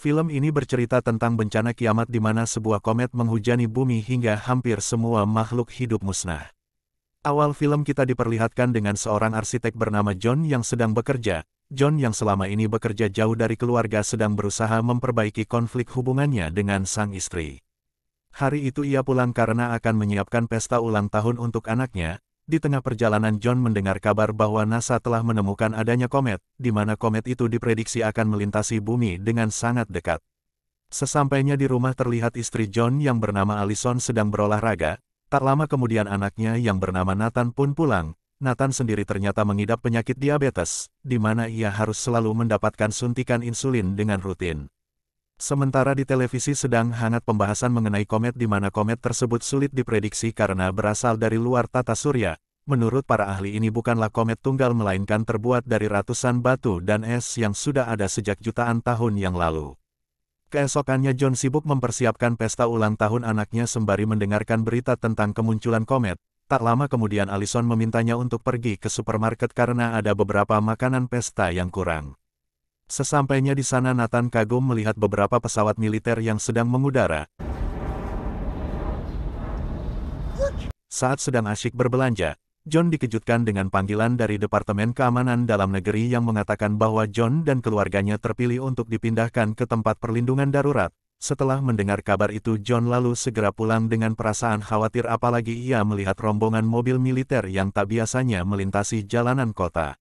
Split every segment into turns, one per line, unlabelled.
Film ini bercerita tentang bencana kiamat di mana sebuah komet menghujani bumi hingga hampir semua makhluk hidup musnah. Awal film kita diperlihatkan dengan seorang arsitek bernama John yang sedang bekerja. John yang selama ini bekerja jauh dari keluarga sedang berusaha memperbaiki konflik hubungannya dengan sang istri. Hari itu ia pulang karena akan menyiapkan pesta ulang tahun untuk anaknya, di tengah perjalanan John mendengar kabar bahwa NASA telah menemukan adanya komet, di mana komet itu diprediksi akan melintasi bumi dengan sangat dekat. Sesampainya di rumah terlihat istri John yang bernama Allison sedang berolahraga, tak lama kemudian anaknya yang bernama Nathan pun pulang. Nathan sendiri ternyata mengidap penyakit diabetes, di mana ia harus selalu mendapatkan suntikan insulin dengan rutin. Sementara di televisi sedang hangat pembahasan mengenai komet di mana komet tersebut sulit diprediksi karena berasal dari luar tata surya, menurut para ahli ini bukanlah komet tunggal melainkan terbuat dari ratusan batu dan es yang sudah ada sejak jutaan tahun yang lalu. Keesokannya John sibuk mempersiapkan pesta ulang tahun anaknya sembari mendengarkan berita tentang kemunculan komet. Tak lama kemudian Alison memintanya untuk pergi ke supermarket karena ada beberapa makanan pesta yang kurang. Sesampainya di sana Nathan kagum melihat beberapa pesawat militer yang sedang mengudara. Saat sedang asyik berbelanja, John dikejutkan dengan panggilan dari Departemen Keamanan Dalam Negeri yang mengatakan bahwa John dan keluarganya terpilih untuk dipindahkan ke tempat perlindungan darurat. Setelah mendengar kabar itu John lalu segera pulang dengan perasaan khawatir apalagi ia melihat rombongan mobil militer yang tak biasanya melintasi jalanan kota.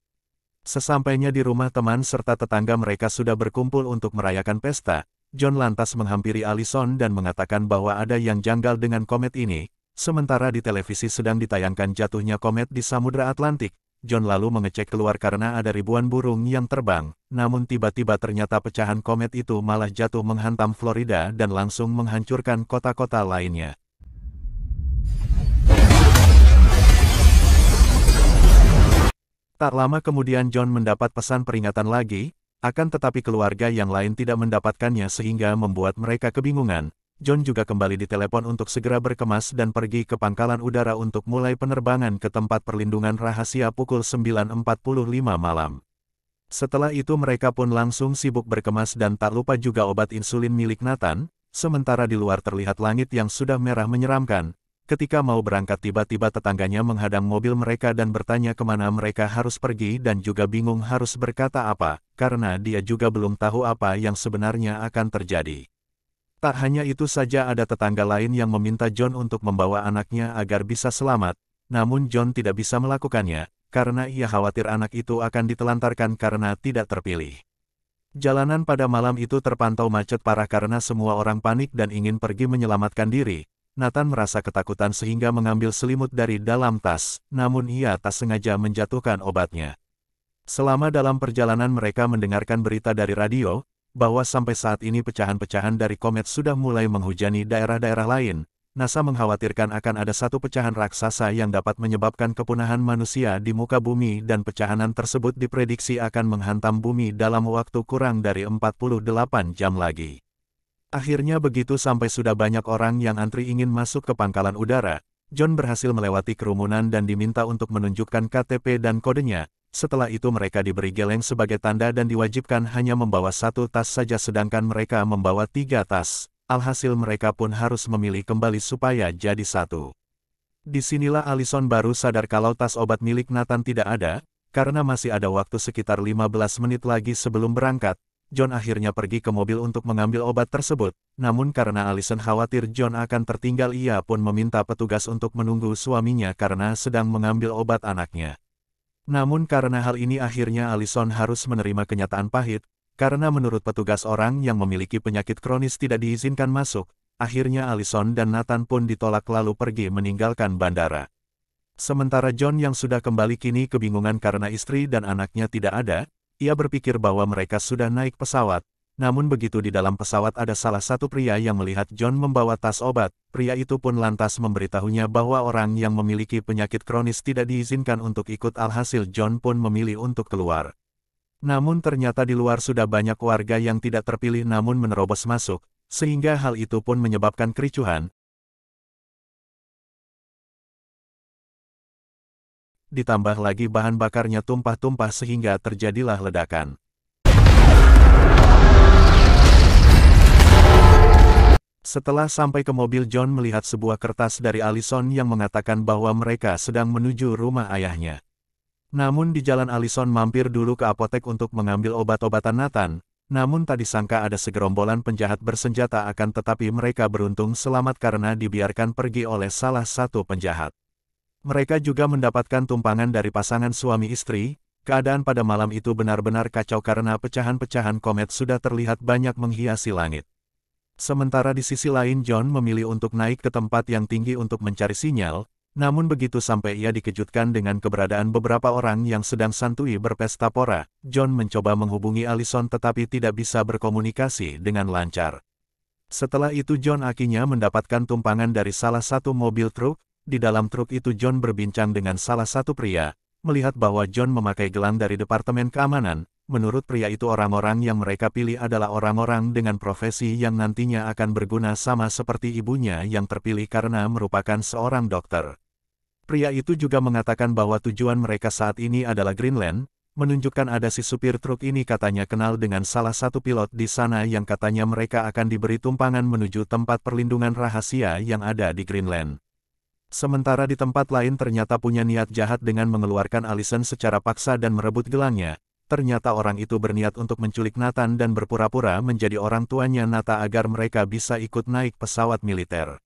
Sesampainya di rumah teman serta tetangga mereka sudah berkumpul untuk merayakan pesta, John lantas menghampiri Allison dan mengatakan bahwa ada yang janggal dengan komet ini, Sementara di televisi sedang ditayangkan jatuhnya komet di Samudra Atlantik, John lalu mengecek keluar karena ada ribuan burung yang terbang, namun tiba-tiba ternyata pecahan komet itu malah jatuh menghantam Florida dan langsung menghancurkan kota-kota lainnya. Tak lama kemudian John mendapat pesan peringatan lagi, akan tetapi keluarga yang lain tidak mendapatkannya sehingga membuat mereka kebingungan, John juga kembali di telepon untuk segera berkemas dan pergi ke pangkalan udara untuk mulai penerbangan ke tempat perlindungan rahasia pukul 9.45 malam. Setelah itu mereka pun langsung sibuk berkemas dan tak lupa juga obat insulin milik Nathan, sementara di luar terlihat langit yang sudah merah menyeramkan. Ketika mau berangkat tiba-tiba tetangganya menghadang mobil mereka dan bertanya kemana mereka harus pergi dan juga bingung harus berkata apa, karena dia juga belum tahu apa yang sebenarnya akan terjadi. Tak hanya itu saja ada tetangga lain yang meminta John untuk membawa anaknya agar bisa selamat, namun John tidak bisa melakukannya, karena ia khawatir anak itu akan ditelantarkan karena tidak terpilih. Jalanan pada malam itu terpantau macet parah karena semua orang panik dan ingin pergi menyelamatkan diri. Nathan merasa ketakutan sehingga mengambil selimut dari dalam tas, namun ia tak sengaja menjatuhkan obatnya. Selama dalam perjalanan mereka mendengarkan berita dari radio, bahwa sampai saat ini pecahan-pecahan dari komet sudah mulai menghujani daerah-daerah lain, NASA mengkhawatirkan akan ada satu pecahan raksasa yang dapat menyebabkan kepunahan manusia di muka bumi dan pecahanan tersebut diprediksi akan menghantam bumi dalam waktu kurang dari 48 jam lagi. Akhirnya begitu sampai sudah banyak orang yang antri ingin masuk ke pangkalan udara, John berhasil melewati kerumunan dan diminta untuk menunjukkan KTP dan kodenya, setelah itu mereka diberi geleng sebagai tanda dan diwajibkan hanya membawa satu tas saja sedangkan mereka membawa tiga tas. Alhasil mereka pun harus memilih kembali supaya jadi satu. Disinilah Alison baru sadar kalau tas obat milik Nathan tidak ada, karena masih ada waktu sekitar 15 menit lagi sebelum berangkat, John akhirnya pergi ke mobil untuk mengambil obat tersebut, namun karena Alison khawatir John akan tertinggal ia pun meminta petugas untuk menunggu suaminya karena sedang mengambil obat anaknya. Namun karena hal ini akhirnya Alison harus menerima kenyataan pahit, karena menurut petugas orang yang memiliki penyakit kronis tidak diizinkan masuk, akhirnya Alison dan Nathan pun ditolak lalu pergi meninggalkan bandara. Sementara John yang sudah kembali kini kebingungan karena istri dan anaknya tidak ada, ia berpikir bahwa mereka sudah naik pesawat, namun begitu di dalam pesawat ada salah satu pria yang melihat John membawa tas obat, pria itu pun lantas memberitahunya bahwa orang yang memiliki penyakit kronis tidak diizinkan untuk ikut alhasil John pun memilih untuk keluar. Namun ternyata di luar sudah banyak warga yang tidak terpilih namun menerobos masuk, sehingga hal itu pun menyebabkan kericuhan. Ditambah lagi bahan bakarnya tumpah-tumpah sehingga terjadilah ledakan. Setelah sampai ke mobil John melihat sebuah kertas dari Allison yang mengatakan bahwa mereka sedang menuju rumah ayahnya. Namun di jalan Allison mampir dulu ke apotek untuk mengambil obat-obatan Nathan, namun tak disangka ada segerombolan penjahat bersenjata akan tetapi mereka beruntung selamat karena dibiarkan pergi oleh salah satu penjahat. Mereka juga mendapatkan tumpangan dari pasangan suami istri, keadaan pada malam itu benar-benar kacau karena pecahan-pecahan komet sudah terlihat banyak menghiasi langit. Sementara di sisi lain John memilih untuk naik ke tempat yang tinggi untuk mencari sinyal, namun begitu sampai ia dikejutkan dengan keberadaan beberapa orang yang sedang santui berpesta pora, John mencoba menghubungi Allison tetapi tidak bisa berkomunikasi dengan lancar. Setelah itu John akhirnya mendapatkan tumpangan dari salah satu mobil truk, di dalam truk itu John berbincang dengan salah satu pria, melihat bahwa John memakai gelang dari Departemen Keamanan, Menurut pria itu orang-orang yang mereka pilih adalah orang-orang dengan profesi yang nantinya akan berguna sama seperti ibunya yang terpilih karena merupakan seorang dokter. Pria itu juga mengatakan bahwa tujuan mereka saat ini adalah Greenland, menunjukkan ada si supir truk ini katanya kenal dengan salah satu pilot di sana yang katanya mereka akan diberi tumpangan menuju tempat perlindungan rahasia yang ada di Greenland. Sementara di tempat lain ternyata punya niat jahat dengan mengeluarkan Alison secara paksa dan merebut gelangnya, ternyata orang itu berniat untuk menculik Nathan dan berpura-pura menjadi orang tuanya Nata agar mereka bisa ikut naik pesawat militer.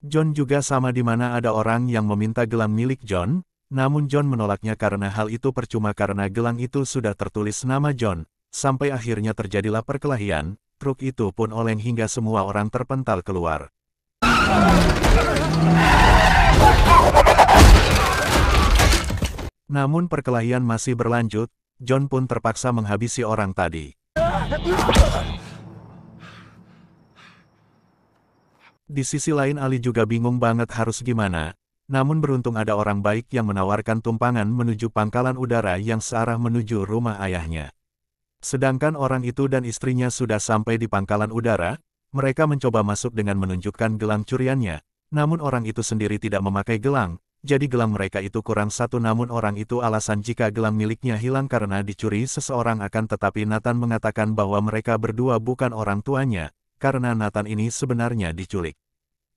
John juga sama di mana ada orang yang meminta gelang milik John, namun John menolaknya karena hal itu percuma karena gelang itu sudah tertulis nama John, sampai akhirnya terjadilah perkelahian, truk itu pun oleng hingga semua orang terpental keluar. Namun perkelahian masih berlanjut, John pun terpaksa menghabisi orang tadi. Di sisi lain Ali juga bingung banget harus gimana, namun beruntung ada orang baik yang menawarkan tumpangan menuju pangkalan udara yang searah menuju rumah ayahnya. Sedangkan orang itu dan istrinya sudah sampai di pangkalan udara, mereka mencoba masuk dengan menunjukkan gelang curiannya, namun orang itu sendiri tidak memakai gelang, jadi gelang mereka itu kurang satu namun orang itu alasan jika gelang miliknya hilang karena dicuri seseorang akan tetapi Nathan mengatakan bahwa mereka berdua bukan orang tuanya, karena Nathan ini sebenarnya diculik.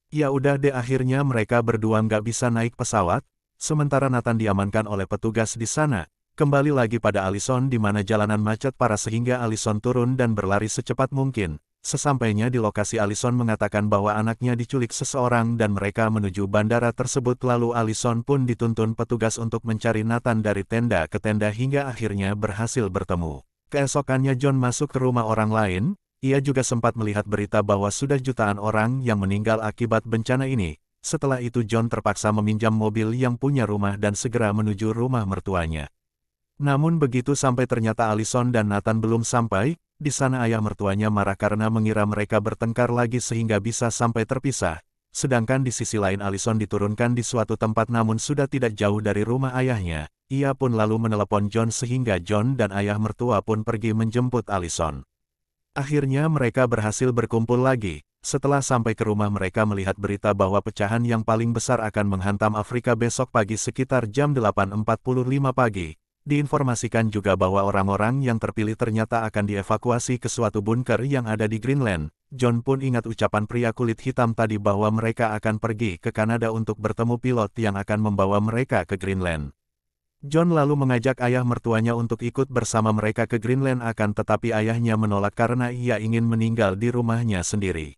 Ya udah deh akhirnya mereka berdua nggak bisa naik pesawat, sementara Nathan diamankan oleh petugas di sana, kembali lagi pada Alison di mana jalanan macet parah sehingga Alison turun dan berlari secepat mungkin, Sesampainya di lokasi Alison mengatakan bahwa anaknya diculik seseorang dan mereka menuju bandara tersebut lalu Alison pun dituntun petugas untuk mencari Nathan dari tenda ke tenda hingga akhirnya berhasil bertemu. Keesokannya John masuk ke rumah orang lain, ia juga sempat melihat berita bahwa sudah jutaan orang yang meninggal akibat bencana ini. Setelah itu John terpaksa meminjam mobil yang punya rumah dan segera menuju rumah mertuanya. Namun begitu sampai ternyata Alison dan Nathan belum sampai, di sana ayah mertuanya marah karena mengira mereka bertengkar lagi sehingga bisa sampai terpisah, sedangkan di sisi lain Alison diturunkan di suatu tempat namun sudah tidak jauh dari rumah ayahnya. Ia pun lalu menelepon John sehingga John dan ayah mertua pun pergi menjemput Alison. Akhirnya mereka berhasil berkumpul lagi. Setelah sampai ke rumah mereka melihat berita bahwa pecahan yang paling besar akan menghantam Afrika besok pagi sekitar jam 8.45 pagi. Diinformasikan juga bahwa orang-orang yang terpilih ternyata akan dievakuasi ke suatu bunker yang ada di Greenland. John pun ingat ucapan pria kulit hitam tadi bahwa mereka akan pergi ke Kanada untuk bertemu pilot yang akan membawa mereka ke Greenland. John lalu mengajak ayah mertuanya untuk ikut bersama mereka ke Greenland akan tetapi ayahnya menolak karena ia ingin meninggal di rumahnya sendiri.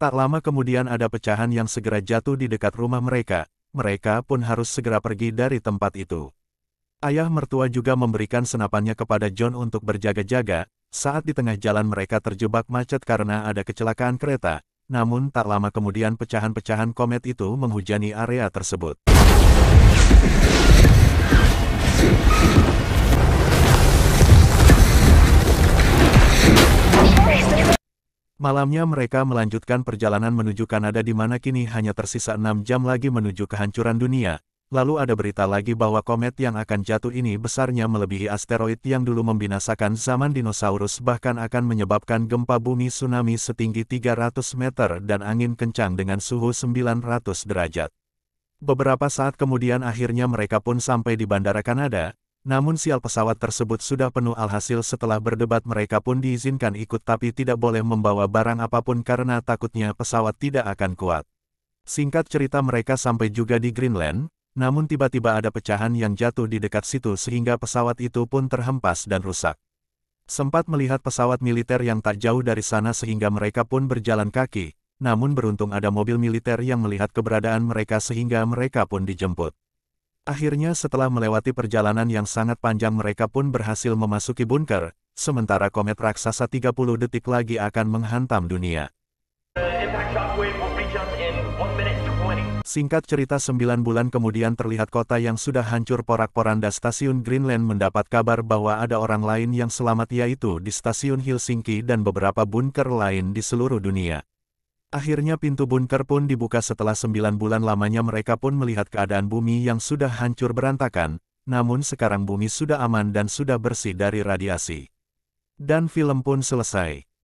Tak lama kemudian ada pecahan yang segera jatuh di dekat rumah mereka, mereka pun harus segera pergi dari tempat itu. Ayah mertua juga memberikan senapannya kepada John untuk berjaga-jaga, saat di tengah jalan mereka terjebak macet karena ada kecelakaan kereta, namun tak lama kemudian pecahan-pecahan komet itu menghujani area tersebut. Malamnya mereka melanjutkan perjalanan menuju Kanada di mana kini hanya tersisa enam jam lagi menuju kehancuran dunia, Lalu ada berita lagi bahwa komet yang akan jatuh ini besarnya melebihi asteroid yang dulu membinasakan zaman dinosaurus bahkan akan menyebabkan gempa bumi tsunami setinggi 300 meter dan angin kencang dengan suhu 900 derajat. Beberapa saat kemudian akhirnya mereka pun sampai di Bandara Kanada, namun sial pesawat tersebut sudah penuh alhasil setelah berdebat mereka pun diizinkan ikut tapi tidak boleh membawa barang apapun karena takutnya pesawat tidak akan kuat. Singkat cerita mereka sampai juga di Greenland, namun tiba-tiba ada pecahan yang jatuh di dekat situ sehingga pesawat itu pun terhempas dan rusak. Sempat melihat pesawat militer yang tak jauh dari sana sehingga mereka pun berjalan kaki, namun beruntung ada mobil militer yang melihat keberadaan mereka sehingga mereka pun dijemput. Akhirnya setelah melewati perjalanan yang sangat panjang mereka pun berhasil memasuki bunker, sementara komet raksasa 30 detik lagi akan menghantam dunia. Singkat cerita sembilan bulan kemudian terlihat kota yang sudah hancur porak-poranda stasiun Greenland mendapat kabar bahwa ada orang lain yang selamat yaitu di stasiun Helsinki dan beberapa bunker lain di seluruh dunia. Akhirnya pintu bunker pun dibuka setelah sembilan bulan lamanya mereka pun melihat keadaan bumi yang sudah hancur berantakan, namun sekarang bumi sudah aman dan sudah bersih dari radiasi. Dan film pun selesai.